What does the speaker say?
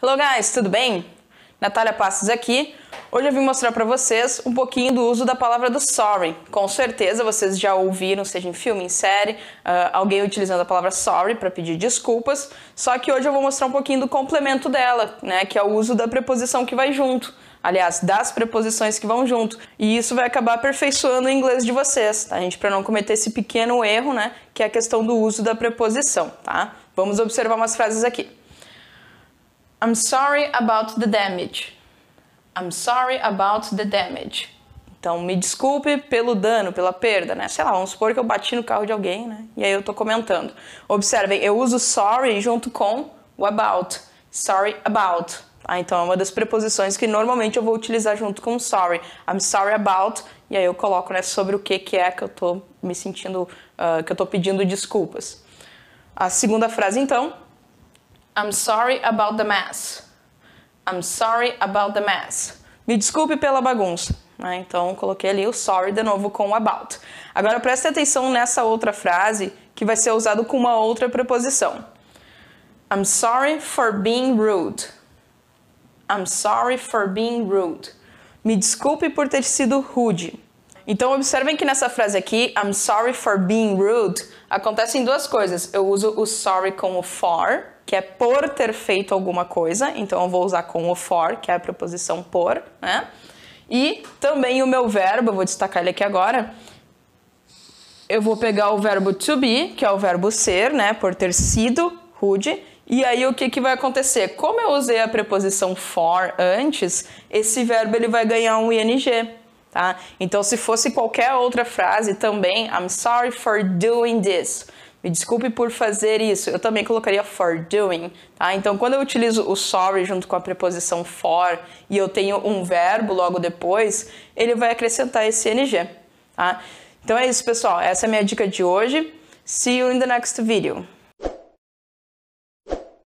Hello guys, tudo bem? Natália Passos aqui. Hoje eu vim mostrar para vocês um pouquinho do uso da palavra do sorry. Com certeza vocês já ouviram, seja em filme, em série, uh, alguém utilizando a palavra sorry para pedir desculpas. Só que hoje eu vou mostrar um pouquinho do complemento dela, né, que é o uso da preposição que vai junto. Aliás, das preposições que vão junto. E isso vai acabar aperfeiçoando o inglês de vocês, tá, gente? Para não cometer esse pequeno erro, né? Que é a questão do uso da preposição, tá? Vamos observar umas frases aqui. I'm sorry about the damage. I'm sorry about the damage. Então, me desculpe pelo dano, pela perda, né? Sei lá, vamos supor que eu bati no carro de alguém, né? E aí eu tô comentando. Observem, eu uso sorry junto com o about. Sorry about. Ah, então é uma das preposições que normalmente eu vou utilizar junto com sorry. I'm sorry about. E aí eu coloco né, sobre o que, que é que eu tô me sentindo, uh, que eu tô pedindo desculpas. A segunda frase, então, I'm sorry about the mess. I'm sorry about the mess. Me desculpe pela bagunça. Né? então, coloquei ali o sorry de novo com o about. Agora, preste atenção nessa outra frase que vai ser usado com uma outra preposição. I'm sorry for being rude. I'm sorry for being rude. Me desculpe por ter sido rude. Então, observem que nessa frase aqui, I'm sorry for being rude, acontecem duas coisas. Eu uso o sorry com o for que é por ter feito alguma coisa, então eu vou usar com o for, que é a preposição por, né? E também o meu verbo, eu vou destacar ele aqui agora. Eu vou pegar o verbo to be, que é o verbo ser, né, por ter sido rude, e aí o que, que vai acontecer? Como eu usei a preposição for antes, esse verbo ele vai ganhar um ing, tá? Então se fosse qualquer outra frase também, I'm sorry for doing this. Me desculpe por fazer isso. Eu também colocaria for doing, tá? Então, quando eu utilizo o sorry junto com a preposição for e eu tenho um verbo logo depois, ele vai acrescentar esse ng, tá? Então é isso, pessoal. Essa é a minha dica de hoje. See you in the next video.